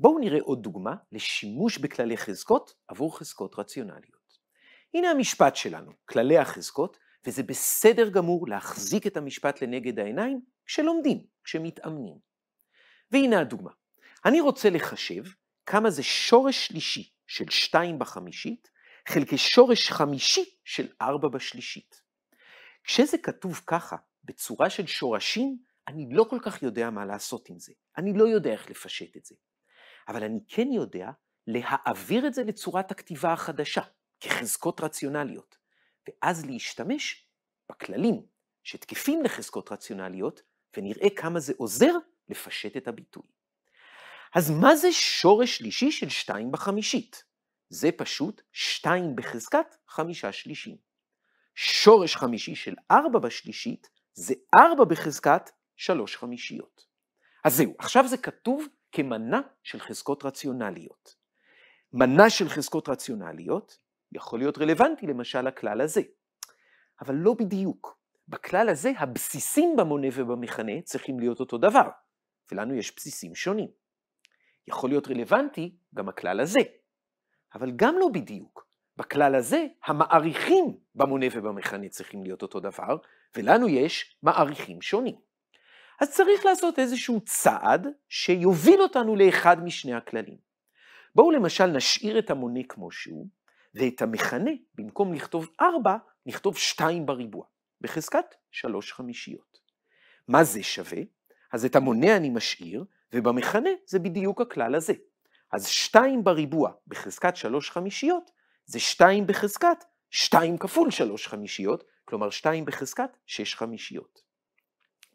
בואו נראה עוד דוגמה לשימוש בכללי חזקות עבור חזקות רציונליות. הנה המשפט שלנו, כללי החזקות, וזה בסדר גמור להחזיק את המשפט לנגד העיניים כשלומדים, כשמתאמנים. והנה הדוגמה. אני רוצה לחשב כמה זה שורש שלישי של 2 בחמישית חלקי שורש חמישי של 4 בשלישית. כשזה כתוב ככה, בצורה של שורשים, אני לא כל כך יודע מה לעשות עם זה. אני לא יודע איך לפשט את זה. אבל אני כן יודע להעביר את זה לצורת הכתיבה החדשה, כחזקות רציונליות, ואז להשתמש בכללים שתקפים לחזקות רציונליות, ונראה כמה זה עוזר לפשט את הביטוי. אז מה זה שורש שלישי של שתיים בחמישית? זה פשוט שתיים בחזקת חמישה שלישים. שורש חמישי של ארבע בשלישית זה ארבע בחזקת שלוש חמישיות. אז זהו, עכשיו זה כתוב כמנה של חזקות רציונליות. מנה של חזקות רציונליות יכול להיות רלוונטי למשל לכלל הזה, אבל לא בדיוק. בכלל הזה הבסיסים במונה ובמכנה צריכים להיות אותו דבר, ולנו יש בסיסים שונים. יכול להיות רלוונטי גם הכלל הזה, אבל גם לא בדיוק. בכלל הזה המעריכים במונה ובמכנה צריכים להיות אותו דבר, ולנו יש מעריכים שונים. אז צריך לעשות איזשהו צעד שיוביל אותנו לאחד משני הכללים. בואו למשל נשאיר את המונה כמו שהוא, ואת המכנה, במקום לכתוב 4, נכתוב 2 בריבוע, בחזקת 3 חמישיות. מה זה שווה? אז את המונה אני משאיר, ובמכנה זה בדיוק הכלל הזה. אז 2 בריבוע בחזקת 3 חמישיות, זה 2 בחזקת 2 כפול 3 חמישיות, כלומר 2 בחזקת 6 חמישיות.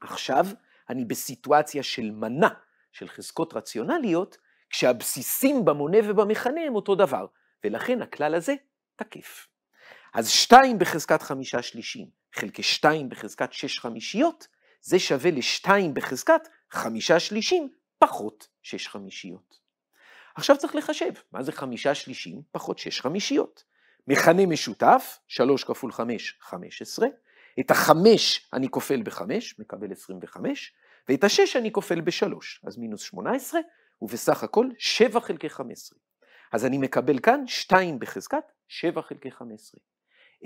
עכשיו, אני בסיטואציה של מנה של חזקות רציונליות, כשהבסיסים במונה ובמכנה הם אותו דבר, ולכן הכלל הזה תקף. אז 2 בחזקת 5 שלישים חלקי 2 בחזקת 6 חמישיות, זה שווה ל-2 בחזקת 5 שלישים פחות 6 חמישיות. עכשיו צריך לחשב, מה זה 5 שלישים פחות 6 חמישיות? מכנה משותף, 3 כפול 5, 15, את החמש אני כופל בחמש, מקבל וחמש, ואת השש אני כופל בשלוש, אז מינוס עשרה, ובסך הכל שבע חלקי עשרה. אז אני מקבל כאן שתיים בחזקת שבע חלקי עשרה.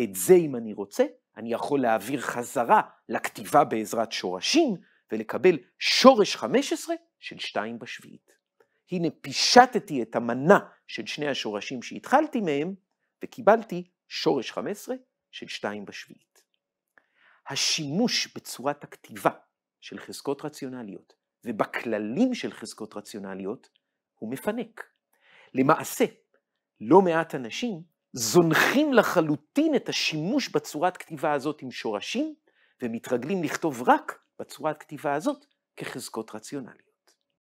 את זה אם אני רוצה, אני יכול להעביר חזרה לכתיבה בעזרת שורשים, ולקבל שורש עשרה של שתיים בשביעית. הנה פישטתי את המנה של שני השורשים שהתחלתי מהם, וקיבלתי שורש עשרה של שתיים בשביעית. השימוש בצורת הכתיבה של חזקות רציונליות ובכללים של חזקות רציונליות הוא מפנק. למעשה, לא מעט אנשים זונחים לחלוטין את השימוש בצורת כתיבה הזאת עם שורשים ומתרגלים לכתוב רק בצורת כתיבה הזאת כחזקות רציונליות.